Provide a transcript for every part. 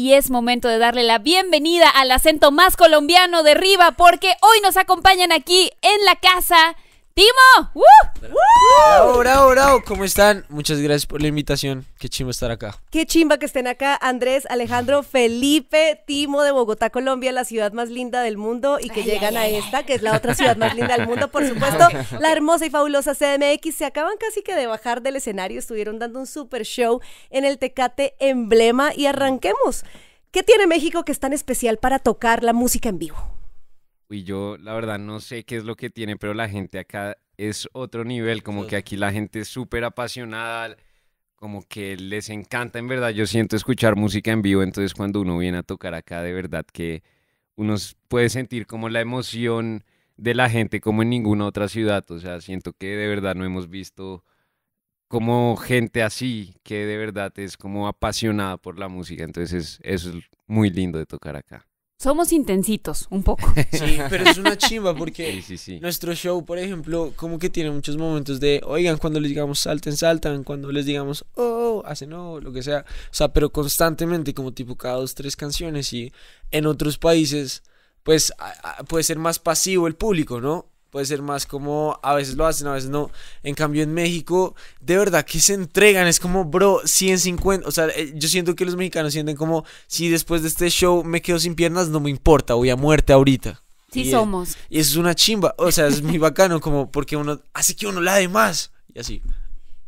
y es momento de darle la bienvenida al acento más colombiano de Riva porque hoy nos acompañan aquí en la casa ¡Timo! ¡Woo! ¡uh! ¡Bravo, ¡Uh! bravo, bravo! cómo están? Muchas gracias por la invitación. Qué chimba estar acá. Qué chimba que estén acá Andrés, Alejandro, Felipe, Timo de Bogotá, Colombia, la ciudad más linda del mundo y que llegan a esta, que es la otra ciudad más linda del mundo, por supuesto, la hermosa y fabulosa CDMX. Se acaban casi que de bajar del escenario, estuvieron dando un super show en el Tecate Emblema y arranquemos. ¿Qué tiene México que es tan especial para tocar la música en vivo? y yo la verdad no sé qué es lo que tiene, pero la gente acá es otro nivel, como que aquí la gente es súper apasionada, como que les encanta en verdad, yo siento escuchar música en vivo, entonces cuando uno viene a tocar acá, de verdad que uno puede sentir como la emoción de la gente como en ninguna otra ciudad, o sea, siento que de verdad no hemos visto como gente así, que de verdad es como apasionada por la música, entonces eso es muy lindo de tocar acá. Somos intensitos, un poco. Sí, pero es una chimba porque nuestro show, por ejemplo, como que tiene muchos momentos de, oigan, cuando les digamos salten, saltan, cuando les digamos, oh, hacen oh, lo que sea. O sea, pero constantemente, como tipo cada dos, tres canciones y en otros países, pues puede ser más pasivo el público, ¿no? puede ser más como a veces lo hacen, a veces no. En cambio, en México, de verdad que se entregan, es como, bro, 150. O sea, eh, yo siento que los mexicanos sienten como, si después de este show me quedo sin piernas, no me importa, voy a muerte ahorita. Sí, somos. Y eso es una chimba, o sea, es muy bacano, como porque uno hace que uno la dé más. Y así.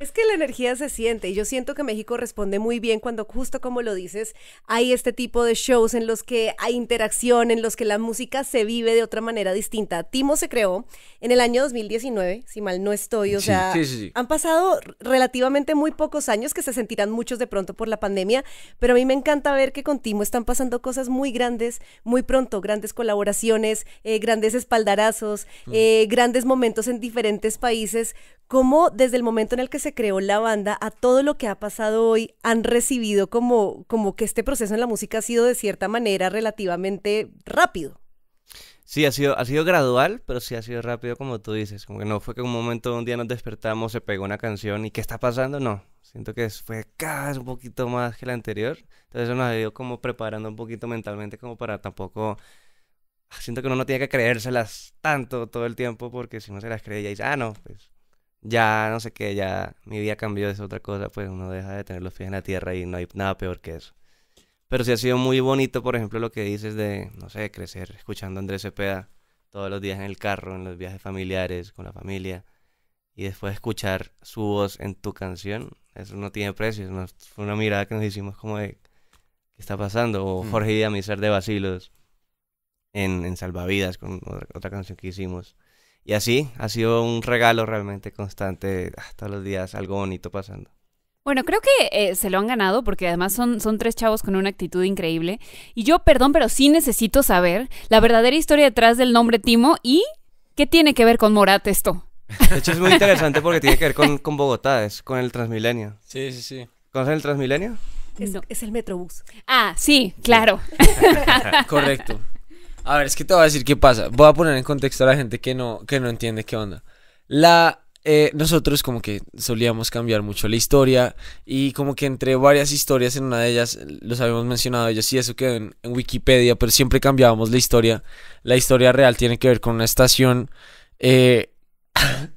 Es que la energía se siente y yo siento que México responde muy bien cuando, justo como lo dices, hay este tipo de shows en los que hay interacción, en los que la música se vive de otra manera distinta. Timo se creó en el año 2019, si mal no estoy, o sea, han pasado relativamente muy pocos años que se sentirán muchos de pronto por la pandemia, pero a mí me encanta ver que con Timo están pasando cosas muy grandes, muy pronto, grandes colaboraciones, eh, grandes espaldarazos, mm. eh, grandes momentos en diferentes países cómo desde el momento en el que se creó la banda a todo lo que ha pasado hoy han recibido como, como que este proceso en la música ha sido de cierta manera relativamente rápido. Sí, ha sido, ha sido gradual, pero sí ha sido rápido como tú dices. Como que no fue que un momento, un día nos despertamos, se pegó una canción y ¿qué está pasando? No, siento que fue cada vez un poquito más que la anterior. Entonces eso nos ha ido como preparando un poquito mentalmente como para tampoco... Ah, siento que uno no tiene que creérselas tanto todo el tiempo porque si no se las cree ya dice, ah, no, pues ya no sé qué, ya mi vida cambió, es otra cosa, pues uno deja de tener los pies en la tierra y no hay nada peor que eso. Pero sí ha sido muy bonito, por ejemplo, lo que dices de, no sé, crecer escuchando a Andrés Cepeda todos los días en el carro, en los viajes familiares, con la familia, y después escuchar su voz en tu canción, eso no tiene precio, fue una mirada que nos hicimos como de, ¿qué está pasando? O mm. Jorge y de Basilos en, en Salvavidas, con otra canción que hicimos. Y así, ha sido un regalo realmente constante, ah, todos los días, algo bonito pasando. Bueno, creo que eh, se lo han ganado porque además son, son tres chavos con una actitud increíble. Y yo, perdón, pero sí necesito saber la verdadera historia detrás del nombre Timo y qué tiene que ver con Morat esto. De hecho, es muy interesante porque tiene que ver con, Bogotá, es con el Transmilenio. Sí, sí, sí. ¿Conocen el Transmilenio? Es, es el Metrobús. Ah, sí, claro. Correcto. A ver, es que te voy a decir qué pasa. Voy a poner en contexto a la gente que no, que no entiende qué onda. La, eh, nosotros como que solíamos cambiar mucho la historia y como que entre varias historias, en una de ellas los habíamos mencionado ellos y eso quedó en, en Wikipedia, pero siempre cambiábamos la historia. La historia real tiene que ver con una estación... Eh,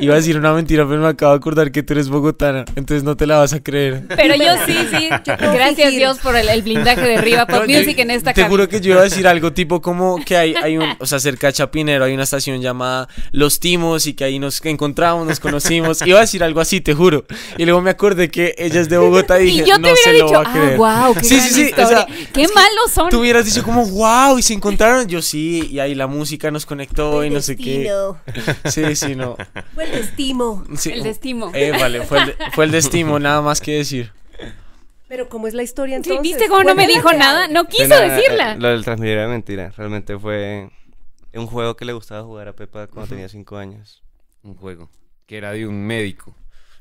Iba a decir una mentira, pero me acabo de acordar que tú eres bogotana, entonces no te la vas a creer. Pero yo sí, sí. Gracias Dios por el, blindaje de arriba Por mí Music en esta Te juro que yo iba a decir algo tipo como que hay, hay un, o sea, cerca de Chapinero hay una estación llamada Los Timos y que ahí nos encontramos, nos conocimos. Iba a decir algo así, te juro. Y luego me acordé que ella es de Bogotá y, dije, yo te no se dicho, lo va a creer. Ah, qué sí, sí, sí, qué malos son. Tú hubieras dicho como, wow, y se encontraron. Yo sí, y ahí la música nos conectó y no sé qué. Sí, sino. Fue el destino. El destimo. Eh, vale, fue el, destino, destimo, nada más que decir. Pero ¿cómo es la historia entonces? ¿Viste cómo no me dijo nada? No quiso decirla. lo del transmitir era mentira. Realmente fue un juego que le gustaba jugar a Pepa cuando tenía cinco años. Un juego que era de un médico.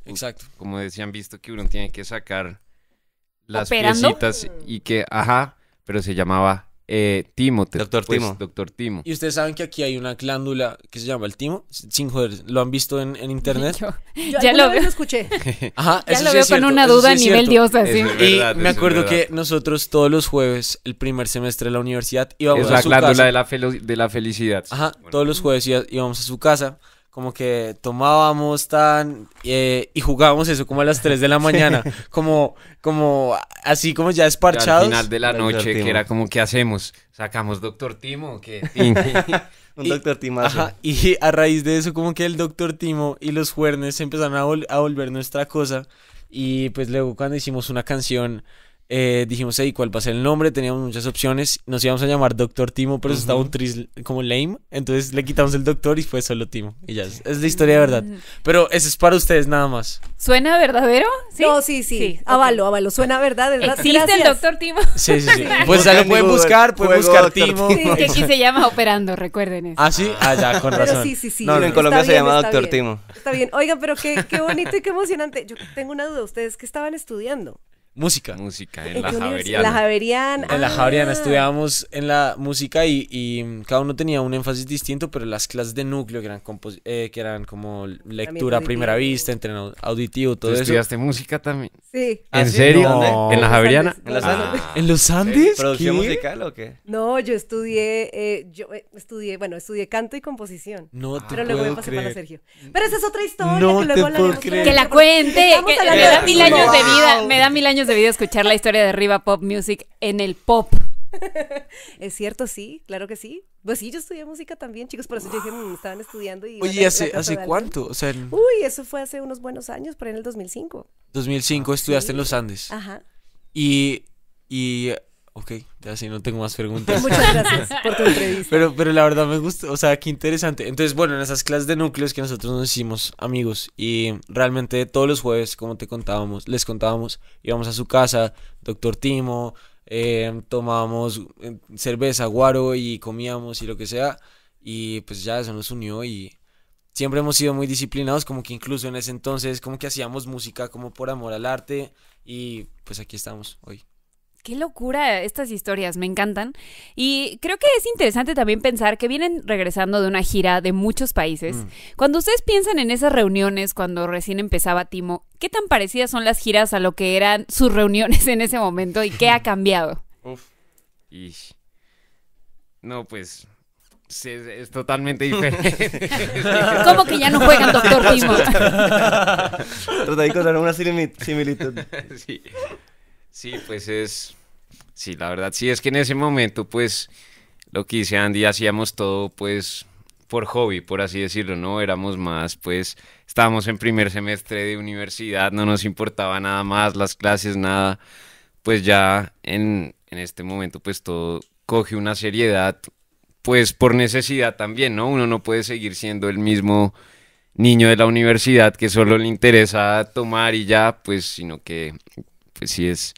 Exacto. Como decían, visto que uno tiene que sacar las ¿Operando? y que, ajá, pero se llamaba eh, Timo. Doctor pues, Timo. Doctor Timo. Y ustedes saben que aquí hay una glándula que se llama el Timo. Sin joder, ¿lo han visto en, internet? ya lo escuché. Ajá, ya lo veo con una duda a nivel diosa. y me acuerdo que nosotros todos los jueves, el primer semestre de la universidad, íbamos a su casa. De, la de la felicidad. Ajá, todos los jueves íbamos a su casa como que tomábamos tan eh, y jugábamos eso como a las 3 de la mañana, como, como así como ya esparchados. al final de la noche, que era como, ¿qué hacemos? ¿Sacamos Doctor Timo que Un Doctor Timo y a raíz de eso, como que el Doctor Timo y los Juernes empezaron a, a volver nuestra cosa. Y pues luego cuando hicimos una canción eh, dijimos, hey, ¿cuál va a ser el nombre? Teníamos muchas opciones. Nos íbamos a llamar Doctor Timo, pero eso estaba un tris como lame. Entonces le quitamos el doctor y fue solo Timo. Y ya, es, la historia de verdad. Mm. Pero eso es para ustedes nada más. ¿Suena verdadero? ¿Sí? No, sí, sí. sí avalo, avalo. Suena verdad, ¿verdad? ¿Existe el Doctor Timo? Sí, sí, sí. Pues ya lo pueden buscar, pueden buscar Timo. Sí, que aquí se llama Operando, recuerden eso. Ah, sí. Ah, con razón. sí, sí, sí. No, en Colombia se llama Doctor Timo. Está bien. Oigan, pero qué, qué bonito y qué emocionante. Yo tengo una duda. ¿Ustedes qué estaban estudiando? Música. Música, en la Javeriana. La Javeriana. En la Javeriana ah. estudiábamos en la música y, y, cada uno tenía un énfasis distinto, pero las clases de núcleo que eran, eh, que eran como lectura a primera vista, entreno auditivo, todo ¿Tú eso. ¿Estudiaste música también? Sí. ¿En ¿Ah, serio? ¿En la Javeriana? ¿En los ah. Andes? ¿Producción musical o qué? No, yo estudié, eh, yo eh, estudié, bueno, estudié canto y composición. No te Pero luego me pasé para Sergio. Pero esa es otra historia que luego te la Que la cuente. Que me da mil años de vida. Me da mil años Debido a escuchar la historia de Riva Pop Music en el pop. Es cierto, sí, claro que sí. Pues sí, yo estudié música también, chicos, por eso yo dije, mm, estaban estudiando y... Oye, ¿hace, hace cuánto? O sea, Uy, eso fue hace unos buenos años, por ahí en el 2005. 2005 ah, estudiaste en los Andes. Ajá. Y, y ok, ya sí, no tengo más preguntas. Muchas gracias por tu entrevista. Pero, pero la verdad me gusta, o sea, qué interesante. Entonces, bueno, en esas clases de núcleos que nosotros nos hicimos amigos y realmente todos los jueves, como te contábamos, les contábamos, íbamos a su casa, doctor Timo, eh, tomábamos eh, cerveza, guaro y comíamos y lo que sea. Y pues ya eso nos unió y siempre hemos sido muy disciplinados, como que incluso en ese entonces, como que hacíamos música como por amor al arte y pues aquí estamos hoy. Qué locura estas historias, me encantan. Y creo que es interesante también pensar que vienen regresando de una gira de muchos países. Mm. Cuando ustedes piensan en esas reuniones cuando recién empezaba Timo, ¿qué tan parecidas son las giras a lo que eran sus reuniones en ese momento y qué ha cambiado? Uf. No, pues es, totalmente diferente. ¿Cómo que ya no juegan Doctor Timo? Trata de encontrar una similitud. Sí. Sí, pues es, sí, la verdad, sí, es que en ese momento, pues, lo que hice Andy, hacíamos todo, pues, por hobby, por así decirlo, ¿no? Éramos más, pues, estábamos en primer semestre de universidad, no nos importaba nada más, las clases, nada. Pues ya en, en este momento, pues, todo coge una seriedad, pues, por necesidad también, ¿no? Uno no puede seguir siendo el mismo niño de la universidad que solo le interesa tomar y ya, pues, sino que, pues, sí es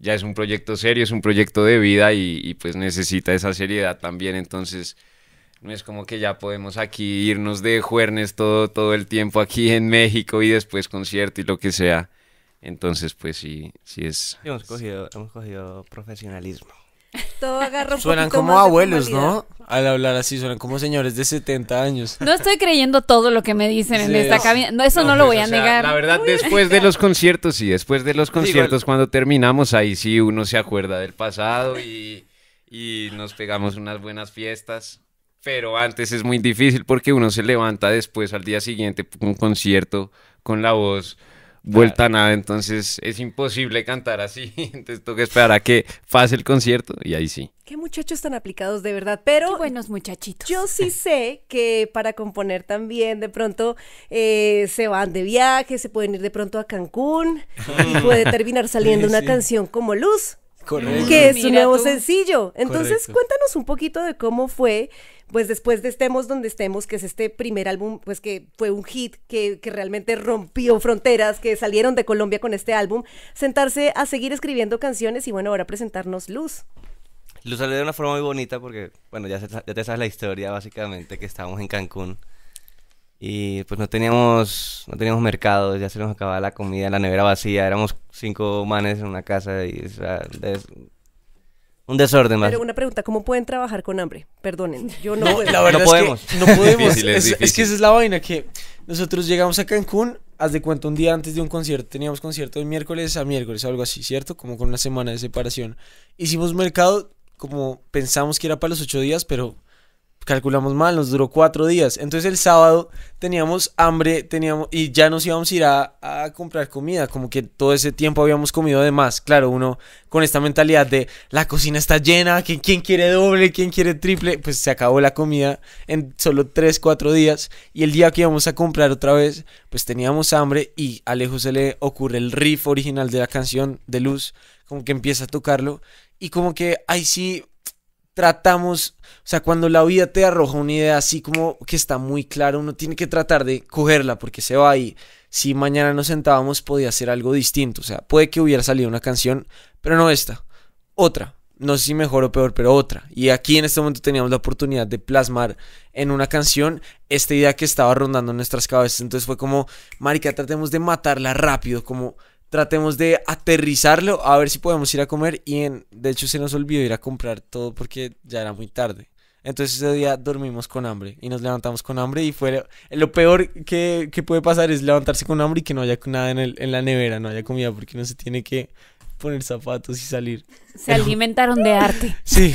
ya es un proyecto serio, es un proyecto de vida y, y pues necesita esa seriedad también. Entonces, no es como que ya podemos aquí irnos de juernes todo, todo el tiempo aquí en México y después concierto y lo que sea. Entonces, pues sí, sí es. hemos cogido profesionalismo todo Suenan como abuelos, ¿no? Al hablar así, suenan como señores de 70 años. No estoy creyendo todo lo que me dicen en esta cabina. eso no, lo voy a negar. La verdad, después de los conciertos, sí, después de los conciertos, cuando terminamos, ahí sí uno se acuerda del pasado y, y nos pegamos unas buenas fiestas. Pero antes es muy difícil porque uno se levanta después al día siguiente un concierto con la voz vuelta a nada, entonces es imposible cantar así, entonces tengo que esperar a que pase el concierto y ahí sí. Qué muchachos tan aplicados de verdad, pero... Qué buenos muchachitos. Yo sí sé que para componer también de pronto eh, se van de viaje, se pueden ir de pronto a Cancún y puede terminar saliendo una canción como Luz. Que es su nuevo sencillo. Entonces, cuéntanos un poquito de cómo fue, pues después de Estemos Donde Estemos, que es este primer álbum, pues que fue un hit, que, que realmente rompió fronteras, que salieron de Colombia con este álbum, sentarse a seguir escribiendo canciones y bueno, ahora presentarnos Luz. Luz salió de una forma muy bonita porque, bueno, ya, ya te sabes la historia básicamente, que estábamos en Cancún y pues no teníamos, no teníamos mercado, ya se nos acababa la comida, la nevera vacía, éramos cinco manes en una casa y o un desorden más. Pero una pregunta, ¿cómo pueden trabajar con hambre? Perdonen, yo no, La no podemos. no podemos. es, que esa es la vaina, que nosotros llegamos a Cancún, haz de cuenta un día antes de un concierto, teníamos concierto de miércoles a miércoles, algo así, ¿cierto? Como con una semana de separación. Hicimos mercado como pensamos que era para los ocho días, pero calculamos mal, nos duró cuatro días. Entonces el sábado teníamos hambre, teníamos y ya nos íbamos a ir a, comprar comida, como que todo ese tiempo habíamos comido de más. Claro, uno con esta mentalidad de la cocina está llena, que quién quiere doble, quién quiere triple, pues se acabó la comida en solo tres, cuatro días y el día que íbamos a comprar otra vez, pues teníamos hambre y a Alejo se le ocurre el riff original de la canción de Luz, como que empieza a tocarlo y como que ahí sí tratamos, o sea, cuando la vida te arroja una idea así como que está muy clara, uno tiene que tratar de cogerla porque se va y si mañana nos sentábamos podía ser algo distinto, o sea, puede que hubiera salido una canción, pero no esta, otra, no sé si mejor o peor, pero otra. Y aquí en este momento teníamos la oportunidad de plasmar en una canción esta idea que estaba rondando en nuestras cabezas, entonces fue como, marica, tratemos de matarla rápido, como tratemos de aterrizarlo, a ver si podemos ir a comer. Y en, de hecho se nos olvidó ir a comprar todo porque ya era muy tarde. Entonces ese día dormimos con hambre y nos levantamos con hambre y fue lo peor que, puede pasar es levantarse con hambre y que no haya nada en, el, en la nevera, no haya comida porque no se tiene que poner zapatos y salir. Se alimentaron de arte. Sí,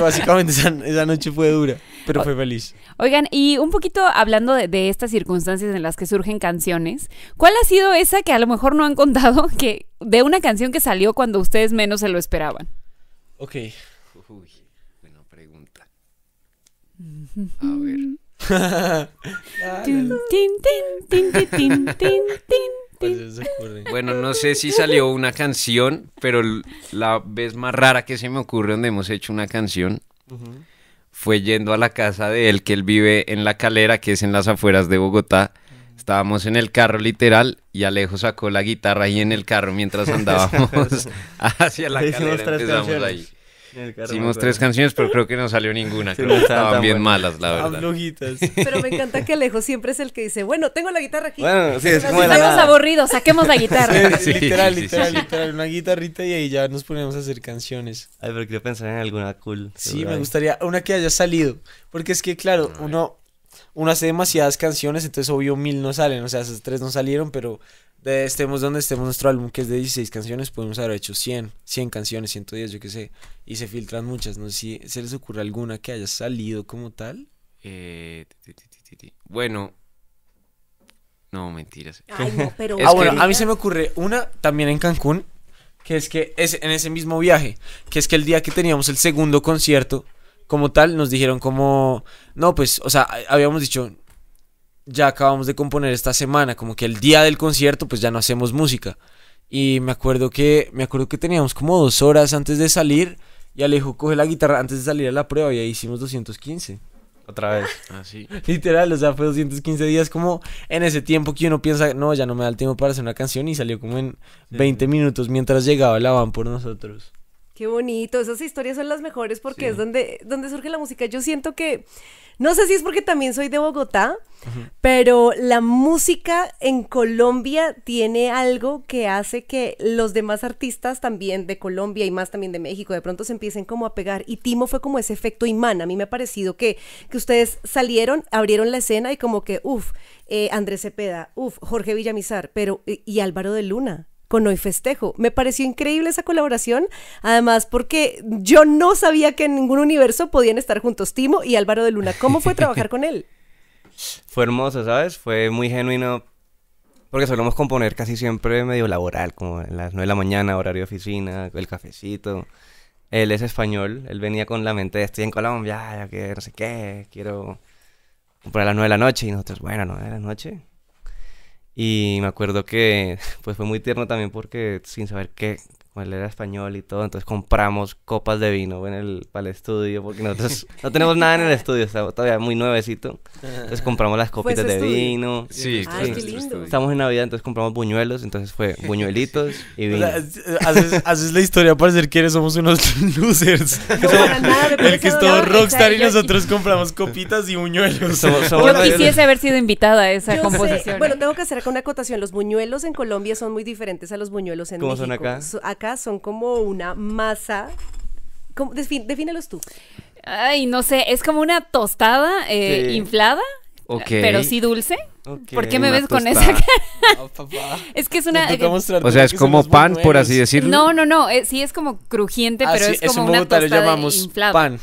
básicamente esa, noche fue dura, pero fue feliz. Oigan, y un poquito hablando de, estas circunstancias en las que surgen canciones, ¿cuál ha sido esa que a lo mejor no han contado, que de una canción que salió cuando ustedes menos se lo esperaban? Ok. Uy, buena pregunta. A ver. tin, tin, tin, tin, tin, tin. Pues bueno, no sé si salió una canción, pero la vez más rara que se me ocurre donde hemos hecho una canción fue yendo a la casa de él, que él vive en La Calera, que es en las afueras de Bogotá. Estábamos en el carro literal y Alejo sacó la guitarra ahí en el carro mientras andábamos hacia la calera. Hicimos tres canciones, pero creo que no salió ninguna. estaban bien malas, la verdad. Pero me encanta que Alejo siempre es el que dice, bueno, tengo la guitarra aquí. Bueno, aburridos, saquemos la guitarra. literal, literal, literal. Una guitarrita y ahí ya nos ponemos a hacer canciones. Ay, pero quiero pensar en alguna cool. Sí, me gustaría una que haya salido. Porque es que, claro, uno uno hace demasiadas canciones, entonces obvio mil no salen, o sea, esas tres no salieron, pero de estemos donde estemos, nuestro álbum que es de 16 canciones, podemos haber hecho 100, 100 canciones, 110, yo qué sé, y se filtran muchas, no sé si se les ocurre alguna que haya salido como tal. Eh, bueno, no, mentiras. pero... ah, bueno, a mí se me ocurre una también en Cancún, que es que es en ese mismo viaje, que es que el día que teníamos el segundo concierto, como tal, nos dijeron como, no, pues, o sea, habíamos dicho, ya acabamos de componer esta semana, como que el día del concierto pues ya no hacemos música. Y me acuerdo que, me acuerdo que teníamos como dos horas antes de salir y Alejo coge la guitarra antes de salir a la prueba y ahí hicimos 215. Otra vez. Así. Ah, Literal, o sea, fue 215 días como en ese tiempo que uno piensa, no, ya no me da el tiempo para hacer una canción y salió como en 20 minutos mientras llegaba la van por nosotros. Qué bonito, esas historias son las mejores porque es donde, donde surge la música. Yo siento que, no sé si es porque también soy de Bogotá, pero la música en Colombia tiene algo que hace que los demás artistas también de Colombia y más también de México de pronto se empiecen como a pegar. Y Timo fue como ese efecto imán. A mí me ha parecido que, que ustedes salieron, abrieron la escena y como que, uff, eh, Andrés Cepeda, uff, Jorge Villamizar, pero y Álvaro de Luna con Hoy Festejo. Me pareció increíble esa colaboración, además porque yo no sabía que en ningún universo podían estar juntos Timo y Álvaro de Luna. ¿Cómo fue trabajar con él? Fue hermoso, ¿sabes? Fue muy genuino porque solemos componer casi siempre medio laboral, como las nueve de la mañana, horario de oficina, el cafecito. Él es español, él venía con la mente de estoy en Colombia, que no sé qué, quiero comprar las 9 de la noche. Y nosotros, bueno, nueve de la noche, y me acuerdo que pues fue muy tierno también porque sin saber qué, el era español y todo, entonces compramos copas de vino en el, para el estudio, porque nosotros no tenemos nada en el estudio, está todavía muy nuevecito. Entonces compramos las copitas de vino. Sí, ah, Estamos en Navidad, entonces compramos buñuelos, entonces fue buñuelitos y vino. haces, la historia para decir que somos unos losers. No, el que es todo rockstar y nosotros compramos copitas y buñuelos. yo quisiese haber sido invitada a esa composición. Bueno, tengo que hacer una acotación. Los buñuelos en Colombia son muy diferentes a los buñuelos en México. ¿Cómo son acá son como una masa. ¿Cómo? defínelos tú. Ay, no sé, es como una tostada eh, inflada, pero sí dulce. ¿Por qué me ves con esa cara? Es que es una. O sea, es como pan, por así decirlo. No, no, no. Eh, sí, es como crujiente, ah, pero es como una tostada. lo llamamos pan.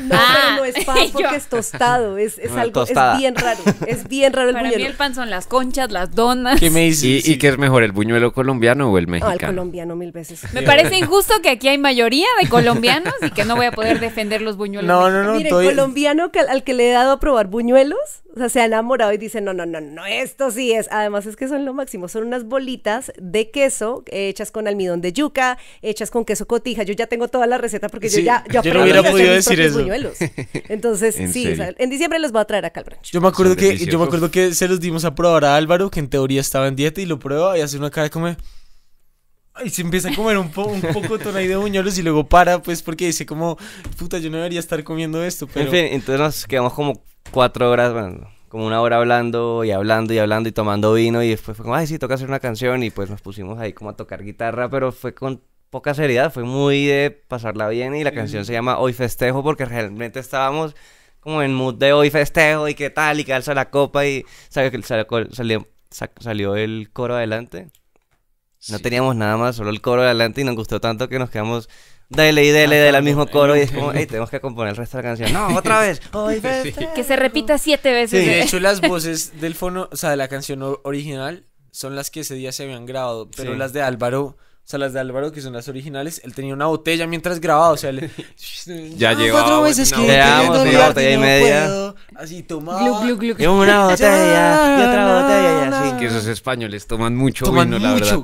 No, ah, no es pan porque es tostado. Es, algo. Es bien raro. Es bien raro el Para buñuelo. mí el pan son las conchas, las donas. me ¿Y, qué es mejor, el buñuelo colombiano o el mexicano? Al colombiano, mil veces. Me parece injusto que aquí hay mayoría de colombianos y que no voy a poder defender los buñuelos. No, no, no. Mire, estoy... colombiano que, al que le he dado a probar buñuelos, o sea, se ha enamorado y dice, no, no, no no, no, esto sí es. Además es que son lo máximo, son unas bolitas de queso eh, hechas con almidón de yuca, hechas con queso cotija. Yo ya tengo toda la receta porque yo ya yo, no hubiera decir Entonces, sí, en diciembre los voy a traer acá al Yo me acuerdo que yo me acuerdo que se los dimos a probar a Álvaro, que en teoría estaba en dieta y lo prueba y hace una cara como y se empieza a comer un, poco un poco de buñuelos y luego para, pues, porque dice como, puta, yo no debería estar comiendo esto, En fin, entonces nos quedamos como cuatro horas, bueno, como una hora hablando y hablando y hablando y tomando vino y después fue como, ay, sí, toca hacer una canción y pues nos pusimos ahí como a tocar guitarra, pero fue con poca seriedad, fue muy de pasarla bien y la canción se llama Hoy Festejo porque realmente estábamos como en mood de hoy festejo y qué tal y que la copa y ¿sabes que salió, salió, el coro adelante? No teníamos nada más, solo el coro adelante y nos gustó tanto que nos quedamos Dale y dale ah, la mismo coro y es como, hey, tenemos que componer el resto de la canción. No, otra vez. Que se repita siete veces. Sí. De ¿eh? hecho, las voces del fono, o sea, de la canción original son las que ese día se habían grabado, pero las de Álvaro o sea, las de Álvaro, que son las originales, él tenía una botella mientras grababa, o sea, él... ya ah, llevaba cuatro veces que llevamos una botella y media. Así tomaba. una botella y otra botella y así. Que esos españoles toman mucho vino, la verdad.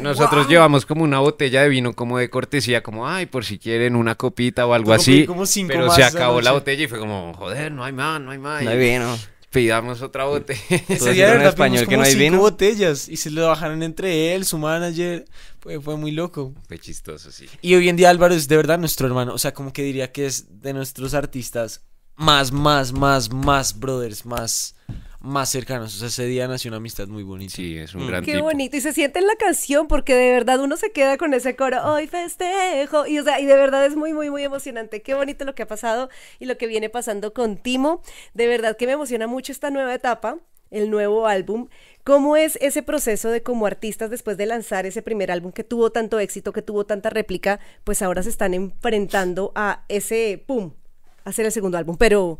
Nosotros llevamos como una botella de vino como de cortesía, como, ay, por si quieren una copita o algo así. Como pero se acabó la botella y fue como, joder, no hay más, no hay más. No hay vino pidamos otra botella. Ese día en español que no hay bien botellas y se lo bajaron entre él, su manager. Pues fue, muy loco. Fue chistoso, sí. Y hoy en día Álvaro es de verdad nuestro hermano. O sea, como que diría que es de nuestros artistas más, más, más, más brothers, más más cercanos. O sea, ese día nació una amistad muy bonita. Sí, es un mm. gran Qué bonito. Y se siente en la canción porque de verdad uno se queda con ese coro, hoy festejo. Y, y de verdad es muy, muy, muy emocionante. Qué bonito lo que ha pasado y lo que viene pasando con Timo. De verdad que me emociona mucho esta nueva etapa el nuevo álbum. ¿Cómo es ese proceso de como artistas después de lanzar ese primer álbum que tuvo tanto éxito, que tuvo tanta réplica, pues ahora se están enfrentando a ese, ¡pum!, hacer el segundo álbum. Pero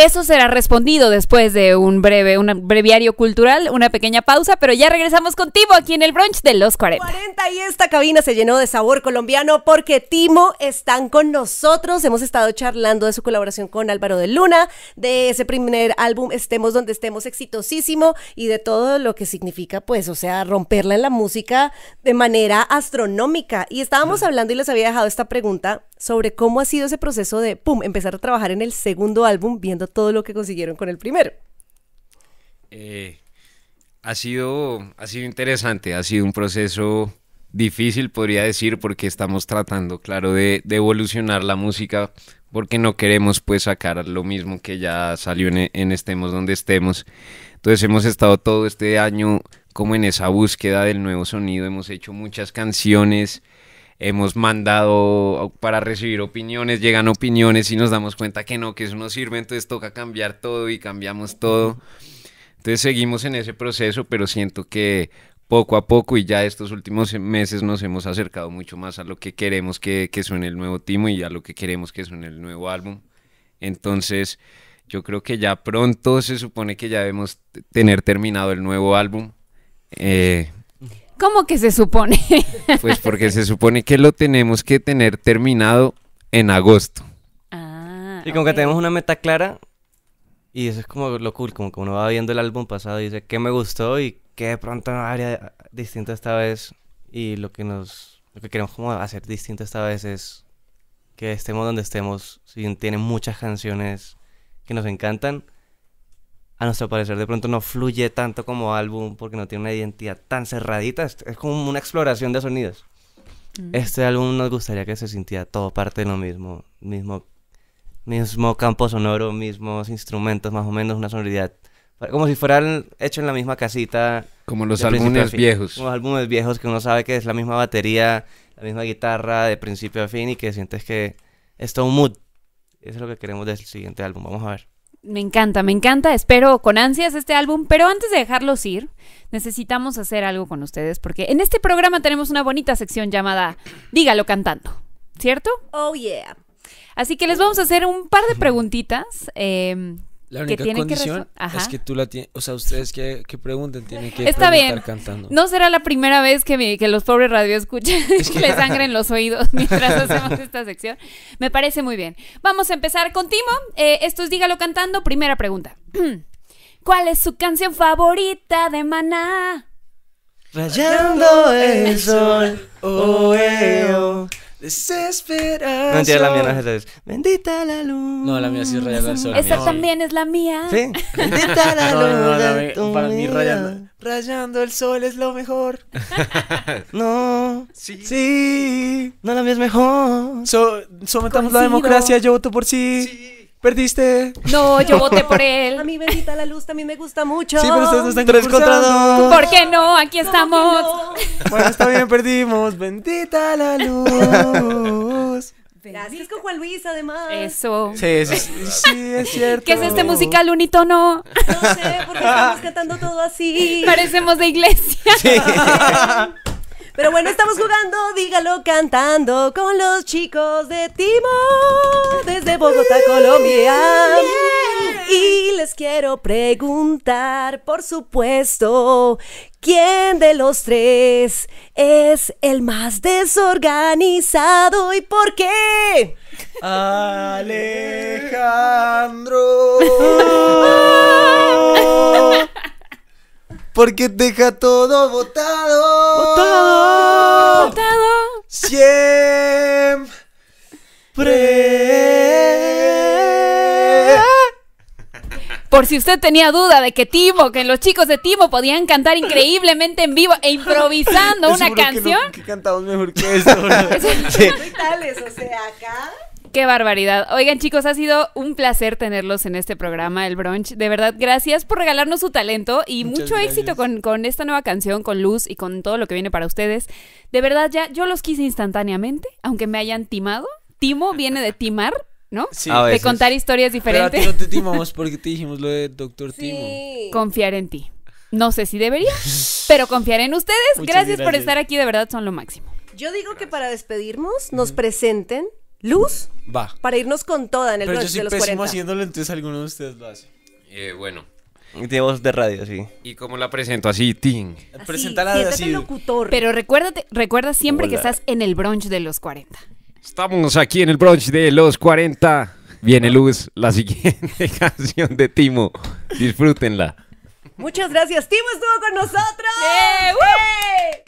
eso será respondido después de un breve, un breviario cultural, una pequeña pausa, pero ya regresamos con Timo aquí en el brunch de los 40. 40 y esta cabina se llenó de sabor colombiano porque Timo están con nosotros. Hemos estado charlando de su colaboración con Álvaro de Luna, de ese primer álbum Estemos donde estemos exitosísimo y de todo lo que significa, pues, o sea, romperla en la música de manera astronómica. Y estábamos hablando y les había dejado esta pregunta sobre cómo ha sido ese proceso de, pum, empezar a trabajar en el segundo álbum viendo todo lo que consiguieron con el primero. Eh, ha, sido, ha sido interesante, ha sido un proceso difícil, podría decir, porque estamos tratando, claro, de, evolucionar la música, porque no queremos pues sacar lo mismo que ya salió en, en Estemos donde estemos. Entonces hemos estado todo este año como en esa búsqueda del nuevo sonido, hemos hecho muchas canciones hemos mandado para recibir opiniones, llegan opiniones y nos damos cuenta que no, que eso no sirve, entonces toca cambiar todo y cambiamos todo. Entonces seguimos en ese proceso, pero siento que poco a poco y ya estos últimos meses nos hemos acercado mucho más a lo que queremos que, que suene el nuevo timo y a lo que queremos que suene el nuevo álbum. Entonces yo creo que ya pronto se supone que ya debemos tener terminado el nuevo álbum. Eh, ¿Cómo que se supone? Pues porque se supone que lo tenemos que tener terminado en agosto. Ah, y como que tenemos una meta clara, y eso es como lo cool, como que uno va viendo el álbum pasado y dice qué me gustó y qué de pronto área distinta esta vez. Y lo que nos, lo que queremos hacer distinto esta vez es que estemos donde estemos, si tiene muchas canciones que nos encantan, a nuestro parecer de pronto no fluye tanto como álbum porque no tiene una identidad tan cerradita, es, como una exploración de sonidos. Mm. Este álbum nos gustaría que se sintiera todo parte de lo mismo, mismo, mismo campo sonoro, mismos instrumentos, más o menos una sonoridad como si fueran hecho en la misma casita. Como los álbumes viejos. Como los álbumes viejos que uno sabe que es la misma batería, la misma guitarra de principio a fin y que sientes que es todo un mood. Eso es lo que queremos del siguiente álbum. Vamos a ver. Me encanta, me encanta, espero con ansias este álbum, pero antes de dejarlos ir, necesitamos hacer algo con ustedes porque en este programa tenemos una bonita sección llamada Dígalo cantando, ¿cierto? Oh yeah. Así que les vamos a hacer un par de preguntitas eh, la única condición es que tú la tienes, o sea, ustedes que, pregunten tienen que Está bien. cantando. No será la primera vez que, que los pobres radio escuchen que le sangren los oídos mientras hacemos esta sección. Me parece muy bien. Vamos a empezar con Timo. Eh, esto es Dígalo Cantando. Primera pregunta. ¿Cuál es su canción favorita de Maná? Rayando el sol, oh, eh, oh. Desesperación. No la mía no es Bendita la luz. No, la mía sí es rayando el sol. Esa también es la mía. Sí. Bendita la luz. para mí rayando. Rayando el sol es lo mejor. no. Sí. No, la mía es mejor. So, sometamos la democracia, yo voto por sí. Sí. Perdiste. No, yo voté por él. A mí bendita la luz también me gusta mucho. Sí, pero ustedes no están Tres ¿Por qué no? Aquí estamos. Bueno, está bien, perdimos. Bendita la luz. Gracias con Juan Luis, además. Eso. Sí, sí, sí, es cierto. ¿Qué es este musical unitono? No sé, porque estamos cantando todo así. Parecemos de iglesia. Sí. Pero bueno, estamos jugando, dígalo cantando con los chicos de Timo desde Bogotá, Colombia. Y les quiero preguntar, por supuesto, ¿quién de los tres es el más desorganizado y por qué? Alejandro. porque deja todo botado. Botado. Botado. Siempre. Por si usted tenía duda de que Timo, que los chicos de Timo podían cantar increíblemente en vivo e improvisando una canción. ¿Qué no, que cantamos mejor que esto. ¿Qué tal o sea, acá. Qué barbaridad. Oigan, chicos, ha sido un placer tenerlos en este programa, el brunch. De verdad, gracias por regalarnos su talento y mucho éxito con, esta nueva canción, con Luz y con todo lo que viene para ustedes. De verdad, ya yo los quise instantáneamente, aunque me hayan timado. Timo viene de timar. ¿No? Sí, de contar historias diferentes. Pero no te timamos porque te dijimos lo de Doctor Timo. Confiar en ti. No sé si debería, pero confiar en ustedes. gracias por estar aquí, de verdad son lo máximo. Yo digo que para despedirnos nos presenten Luz. Va. Para irnos con toda en el Pero yo soy de los pésimo 40. haciéndolo, entonces alguno de ustedes lo hace. Eh, bueno. Tiene voz de radio, sí. ¿Y cómo la presento? Así, ting. Así, Preséntala así. locutor. Pero recuérdate, recuerda siempre que estás en el brunch de los 40. Estamos aquí en el brunch de los 40. Viene Luz, la siguiente canción de Timo. Disfrútenla. Muchas gracias, Timo estuvo con nosotros. ¡Eh! ¡Eh!